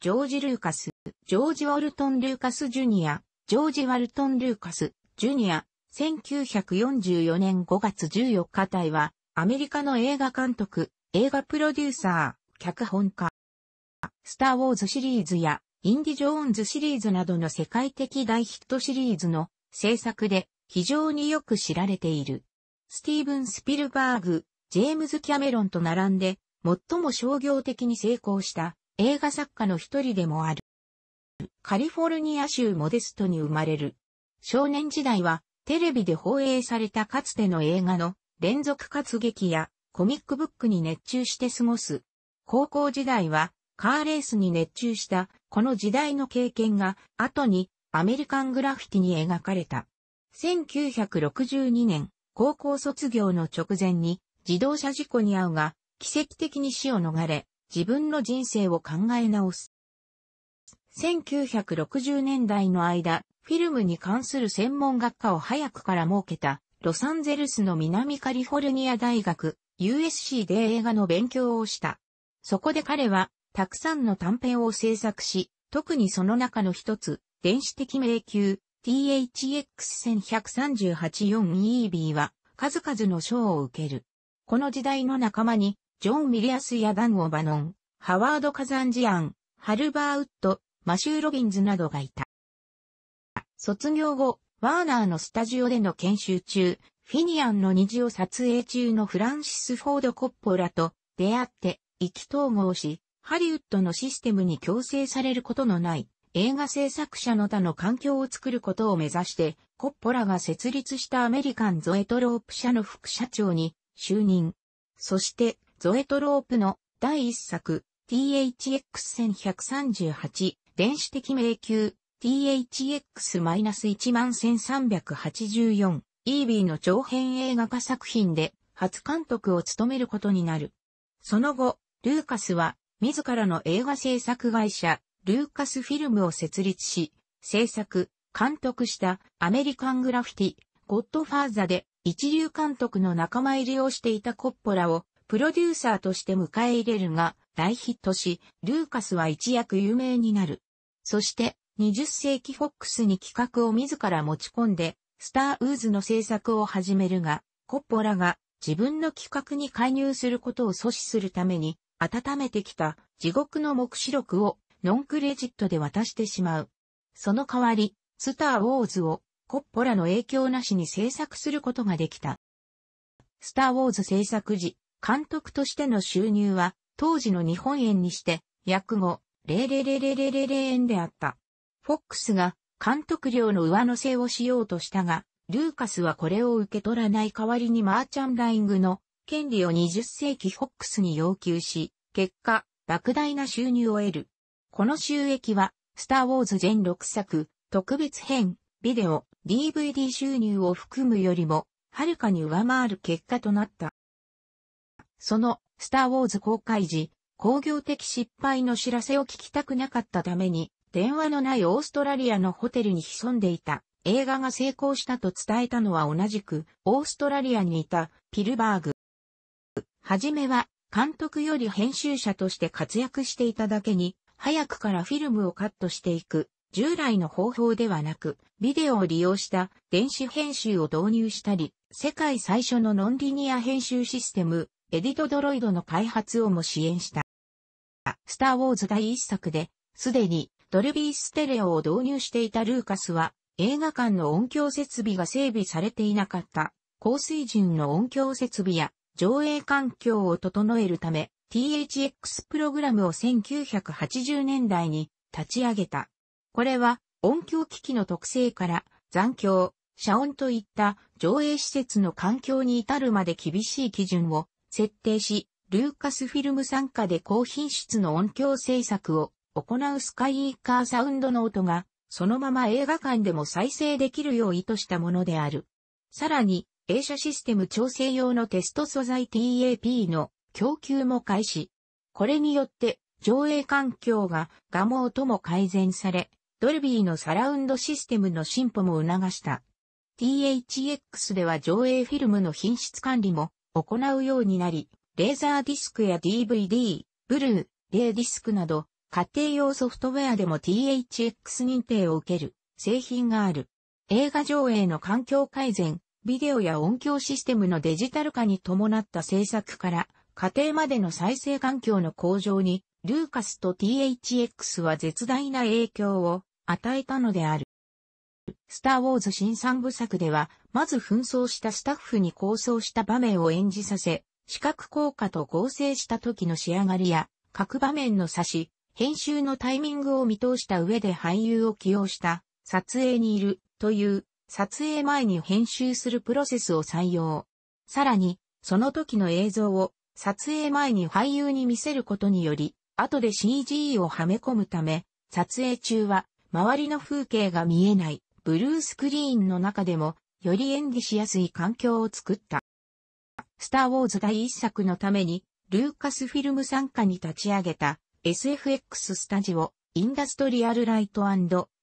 ジョージ・ルーカス、ジョージ・ワルトン・ルーカス・ジュニア、ジョージ・ワルトン・ルーカス、ジュニア、1944年5月14日隊は、アメリカの映画監督、映画プロデューサー、脚本家、スター・ウォーズシリーズや、インディ・ジョーンズシリーズなどの世界的大ヒットシリーズの制作で非常によく知られている。スティーブン・スピルバーグ、ジェームズ・キャメロンと並んで、最も商業的に成功した映画作家の一人でもある。カリフォルニア州モデストに生まれる。少年時代はテレビで放映されたかつての映画の連続活劇やコミックブックに熱中して過ごす。高校時代はカーレースに熱中したこの時代の経験が後にアメリカングラフィティに描かれた。1962年高校卒業の直前に自動車事故に遭うが奇跡的に死を逃れ自分の人生を考え直す。1960年代の間、フィルムに関する専門学科を早くから設けた、ロサンゼルスの南カリフォルニア大学、USC で映画の勉強をした。そこで彼は、たくさんの短編を制作し、特にその中の一つ、電子的迷宮、THX1138-4EB は、数々の賞を受ける。この時代の仲間に、ジョン・ミリアスやダン・オバノン、ハワード・カザンジアン、ハルバーウッド、マシュー・ロビンズなどがいた。卒業後、ワーナーのスタジオでの研修中、フィニアンの虹を撮影中のフランシス・フォード・コッポラと出会って意気投合し、ハリウッドのシステムに強制されることのない映画制作者の他の環境を作ることを目指して、コッポラが設立したアメリカンゾエトロープ社の副社長に就任。そして、ゾエトロープの第1作 THX1138 電子的迷宮 THX-11384 e ーの長編映画化作品で初監督を務めることになる。その後、ルーカスは自らの映画制作会社ルーカスフィルムを設立し、制作、監督したアメリカングラフィティ、ゴッドファーザで一流監督の仲間入りをしていたコッポラをプロデューサーとして迎え入れるが、大ヒットし、ルーカスは一躍有名になる。そして、20世紀フォックスに企画を自ら持ち込んで、スターウーズの制作を始めるが、コッポラが自分の企画に介入することを阻止するために、温めてきた地獄の目視録をノンクレジットで渡してしまう。その代わり、スター・ウォーズをコッポラの影響なしに制作することができた。スター・ウォーズ制作時、監督としての収入は、当時の日本円にして、約5、レレレレレ円であった。フォックスが、監督料の上乗せをしようとしたが、ルーカスはこれを受け取らない代わりにマーチャンダイングの権利を20世紀フォックスに要求し、結果、莫大な収入を得る。この収益は、スター・ウォーズ全6作、特別編、ビデオ、DVD 収入を含むよりも、はるかに上回る結果となった。その、スター・ウォーズ公開時、工業的失敗の知らせを聞きたくなかったために、電話のないオーストラリアのホテルに潜んでいた。映画が成功したと伝えたのは同じく、オーストラリアにいた、ピルバーグ。はじめは、監督より編集者として活躍していただけに、早くからフィルムをカットしていく、従来の方法ではなく、ビデオを利用した電子編集を導入したり、世界最初のノンリニア編集システム、エディトドロイドの開発をも支援した。スター・ウォーズ第一作で、すでにドルビーステレオを導入していたルーカスは、映画館の音響設備が整備されていなかった、高水準の音響設備や上映環境を整えるため、THX プログラムを1980年代に立ち上げた。これは音響機器の特性から残響、遮音といった上映施設の環境に至るまで厳しい基準を設定し、ルーカスフィルム参加で高品質の音響制作を行うスカイイーカーサウンドノートが、そのまま映画館でも再生できるよう意図したものである。さらに、映写システム調整用のテスト素材 TAP の供給も開始。これによって、上映環境が画モとも改善され、ドルビーのサラウンドシステムの進歩も促した。THX では上映フィルムの品質管理も行うようになり、レーザーディスクや DVD、ブルー、レイディスクなど、家庭用ソフトウェアでも THX 認定を受ける製品がある。映画上映の環境改善、ビデオや音響システムのデジタル化に伴った制作から、家庭までの再生環境の向上に、ルーカスと THX は絶大な影響を与えたのである。スター・ウォーズ新三部作では、まず紛争したスタッフに構想した場面を演じさせ、視覚効果と合成した時の仕上がりや、各場面の差し、編集のタイミングを見通した上で俳優を起用した、撮影にいる、という、撮影前に編集するプロセスを採用。さらに、その時の映像を、撮影前に俳優に見せることにより、後で CG をはめ込むため、撮影中は、周りの風景が見えない。ブルースクリーンの中でも、より演技しやすい環境を作った。スター・ウォーズ第一作のために、ルーカスフィルム傘下に立ち上げた SFX スタジオ、インダストリアル・ライト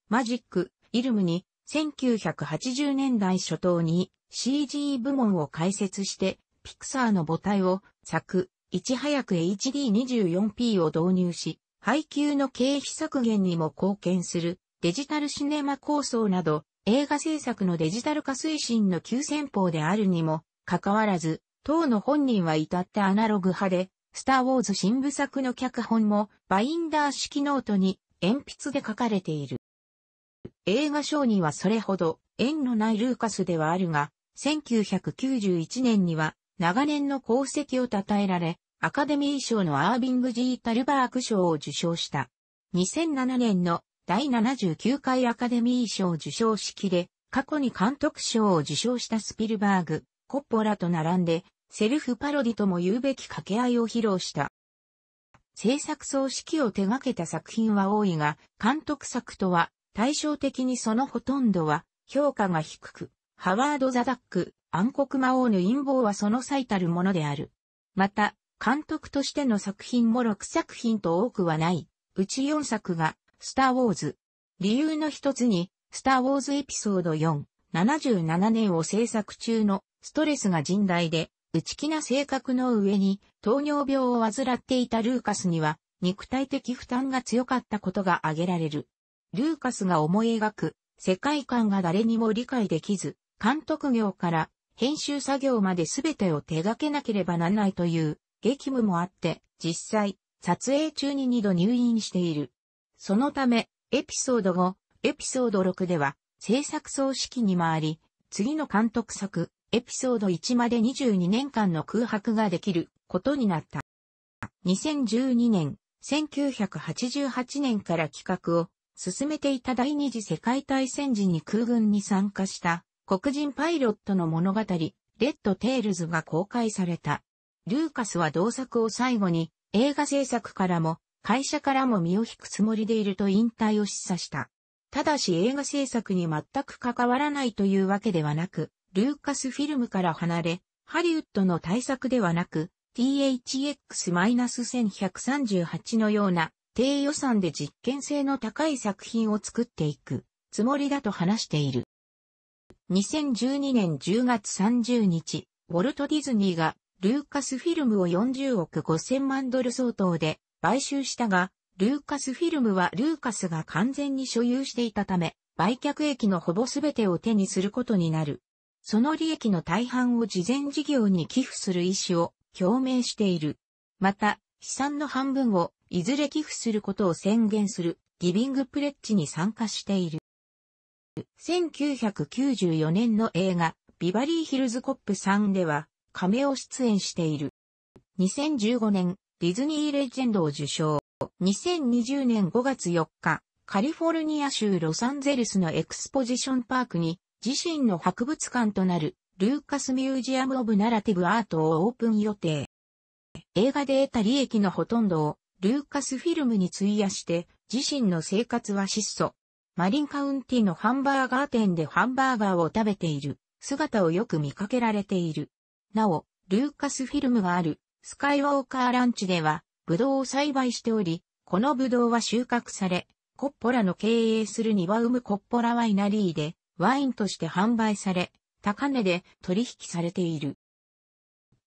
マジック、イルムに、1980年代初頭に CG 部門を開設して、ピクサーの母体を作、いち早く HD24P を導入し、配給の経費削減にも貢献するデジタルシネマ構想など、映画制作のデジタル化推進の急先鋒であるにも、かかわらず、当の本人は至ってアナログ派で、スターウォーズ新部作の脚本も、バインダー式ノートに、鉛筆で書かれている。映画賞にはそれほど、縁のないルーカスではあるが、1991年には、長年の功績を称えられ、アカデミー賞のアービング・ジー・タルバーク賞を受賞した。2007年の第79回アカデミー賞受賞式で、過去に監督賞を受賞したスピルバーグ、コッポラと並んで、セルフパロディとも言うべき掛け合いを披露した。制作総指揮を手掛けた作品は多いが、監督作とは対照的にそのほとんどは評価が低く、ハワード・ザ・ダック、暗黒魔王の陰謀はその最たるものである。また、監督としての作品も6作品と多くはない、うち4作がスターウォーズ。理由の一つに、スターウォーズエピソード4、77年を制作中のストレスが甚大で、内気な性格の上に糖尿病を患っていたルーカスには、肉体的負担が強かったことが挙げられる。ルーカスが思い描く世界観が誰にも理解できず、監督業から編集作業まで全てを手掛けなければならないという激務もあって、実際、撮影中に2度入院している。そのため、エピソード5、エピソード6では、制作総指揮に回り、次の監督作、エピソード1まで22年間の空白ができることになった。2012年、1988年から企画を進めていた第二次世界大戦時に空軍に参加した黒人パイロットの物語、レッド・テールズが公開された。ルーカスは同作を最後に映画制作からも会社からも身を引くつもりでいると引退を示唆した。ただし映画制作に全く関わらないというわけではなく、ルーカスフィルムから離れ、ハリウッドの対策ではなく、THX-1138 のような低予算で実験性の高い作品を作っていくつもりだと話している。2012年10月30日、ウォルト・ディズニーがルーカスフィルムを40億5000万ドル相当で買収したが、ルーカスフィルムはルーカスが完全に所有していたため、売却益のほぼ全てを手にすることになる。その利益の大半を慈善事業に寄付する意思を表明している。また、資産の半分をいずれ寄付することを宣言するギビングプレッジに参加している。1994年の映画ビバリーヒルズコップ3では、亀を出演している。2015年、ディズニーレジェンドを受賞。2020年5月4日、カリフォルニア州ロサンゼルスのエクスポジションパークに自身の博物館となるルーカスミュージアム・オブ・ナラティブ・アートをオープン予定。映画で得た利益のほとんどをルーカスフィルムに費やして自身の生活は質素。マリンカウンティのハンバーガー店でハンバーガーを食べている姿をよく見かけられている。なお、ルーカスフィルムがあるスカイウォーカーランチでは、ブドウを栽培しており、このブドウは収穫され、コッポラの経営する庭を生むコッポラワイナリーで、ワインとして販売され、高値で取引されている。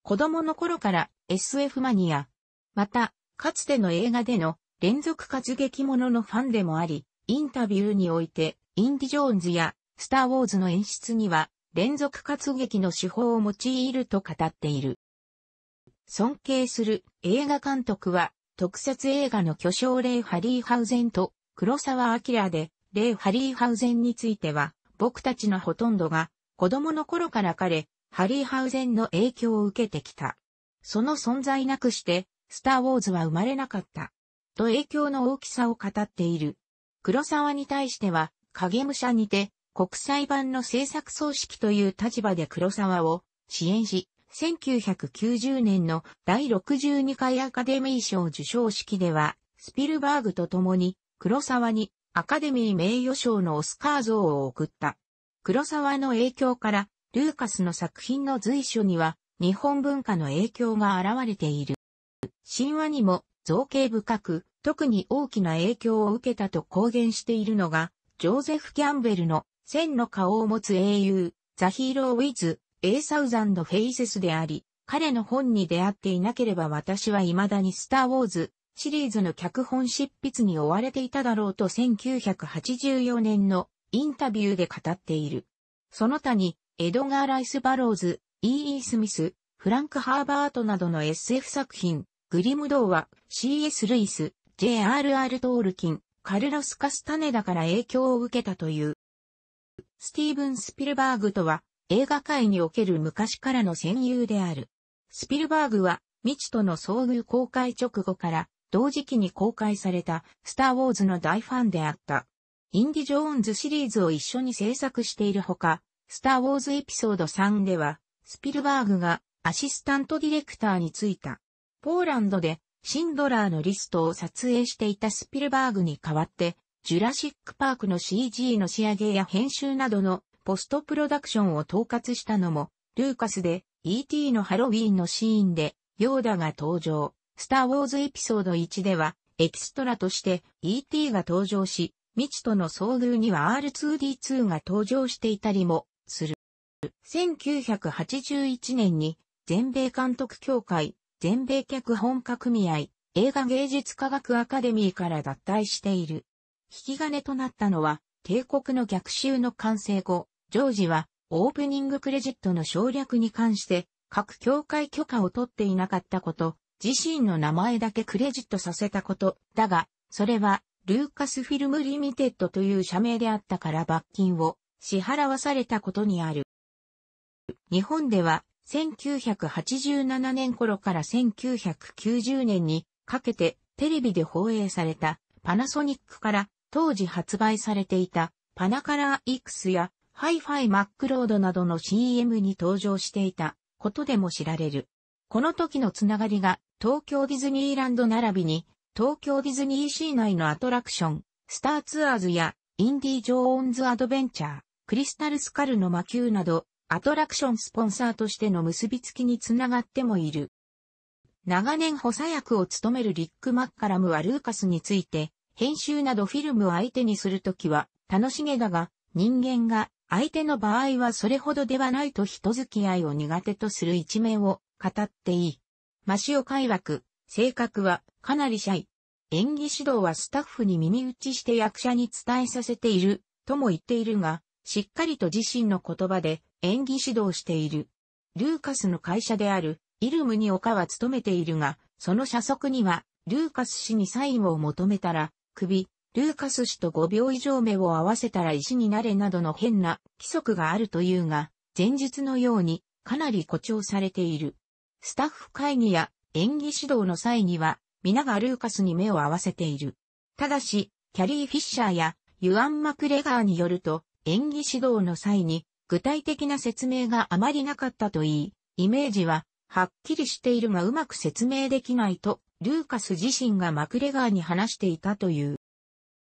子供の頃から SF マニア。また、かつての映画での連続活劇もののファンでもあり、インタビューにおいて、インディ・ジョーンズやスター・ウォーズの演出には連続活劇の手法を用いると語っている。尊敬する映画監督は、特撮映画の巨匠レイ・ハリーハウゼンと黒沢明で、レイ・ハリーハウゼンについては、僕たちのほとんどが、子供の頃から彼、ハリーハウゼンの影響を受けてきた。その存在なくして、スター・ウォーズは生まれなかった。と影響の大きさを語っている。黒沢に対しては、影武者にて、国際版の制作組織という立場で黒沢を支援し、1990年の第62回アカデミー賞受賞式では、スピルバーグと共に、黒沢にアカデミー名誉賞のオスカー像を送った。黒沢の影響から、ルーカスの作品の随所には、日本文化の影響が現れている。神話にも造形深く、特に大きな影響を受けたと公言しているのが、ジョーゼフ・キャンベルの千の顔を持つ英雄、ザ・ヒーロー・ウィズ、A サウザンドフェイセスであり、彼の本に出会っていなければ私は未だにスター・ウォーズシリーズの脚本執筆に追われていただろうと1984年のインタビューで語っている。その他に、エドガー・ライス・バローズ、E.E. E. スミス、フランク・ハーバートなどの SF 作品、グリム童話、C.S. ルイス、J.R.R. トールキン、カルロス・カスタネダから影響を受けたという。スティーブン・スピルバーグとは、映画界における昔からの戦友である。スピルバーグは、未知との遭遇公開直後から、同時期に公開された、スター・ウォーズの大ファンであった。インディ・ジョーンズシリーズを一緒に制作しているほか、スター・ウォーズエピソード3では、スピルバーグがアシスタントディレクターに就いた。ポーランドでシンドラーのリストを撮影していたスピルバーグに代わって、ジュラシック・パークの CG の仕上げや編集などのポストプロダクションを統括したのも、ルーカスで E.T. のハロウィーンのシーンで、ヨーダが登場。スター・ウォーズエピソード1では、エキストラとして E.T. が登場し、未知との遭遇には R2D2 が登場していたりもする。1981年に全米監督協会、全米脚本家組合、映画芸術科学アカデミーから脱退している。引き金となったのは、帝国の逆襲の完成後、ジョージは、オープニングクレジットの省略に関して、各協会許可を取っていなかったこと、自身の名前だけクレジットさせたこと、だが、それは、ルーカスフィルムリミテッドという社名であったから罰金を支払わされたことにある。日本では、1987年頃から1990年にかけてテレビで放映されたパナソニックから当時発売されていたパナカラー X やハイファイ・マックロードなどの CM に登場していたことでも知られる。この時のつながりが東京ディズニーランド並びに東京ディズニーシー内のアトラクション、スターツアーズやインディ・ジョーンズ・アドベンチャー、クリスタル・スカルの魔球などアトラクションスポンサーとしての結びつきにつながってもいる。長年補佐役を務めるリック・マッカラムはルーカスについて、編集などフィルムを相手にするときは、楽しげだが、人間が相手の場合はそれほどではないと人付き合いを苦手とする一面を語っていい。マシオ快枠、性格はかなりシャイ。演技指導はスタッフに耳打ちして役者に伝えさせている、とも言っているが、しっかりと自身の言葉で演技指導している。ルーカスの会社である、イルムに岡は勤めているが、その社則には、ルーカス氏にサインを求めたら、首、ルーカス氏と5秒以上目を合わせたら石になれなどの変な規則があるというが、前述のようにかなり誇張されている。スタッフ会議や演技指導の際には、皆がルーカスに目を合わせている。ただし、キャリー・フィッシャーやユアン・マクレガーによると、演技指導の際に具体的な説明があまりなかったといい、イメージははっきりしているがうまく説明できないと、ルーカス自身がマクレガーに話していたという。